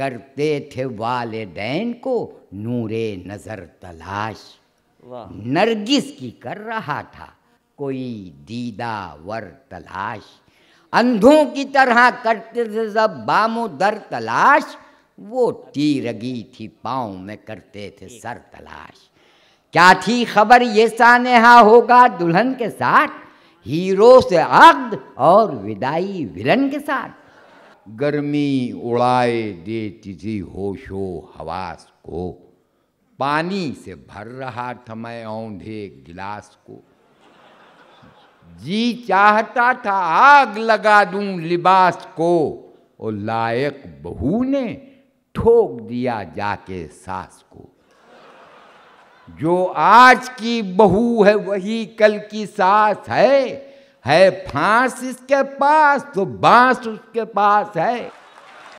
करते थे वाले दैन को नूरे नज़र तलाश नरगिस की कर रहा था कोई दीदा वर तलाश अंधों की तरह करते थे सब बामो दर तलाश वो तीरगी थी पाँव में करते थे सर तलाश क्या थी खबर ये सानहा होगा दुल्हन के साथ हीरो से अक्द और विदाई विलन के साथ गर्मी उड़ाए दे थी होशो हवास को पानी से भर रहा था मैं औंधे गिलास को जी चाहता था आग लगा दूं लिबास को और लायक बहू ने ठोक दिया जाके सास को जो आज की बहू है वही कल की सास है है फांस इसके पास तो बांस उसके पास है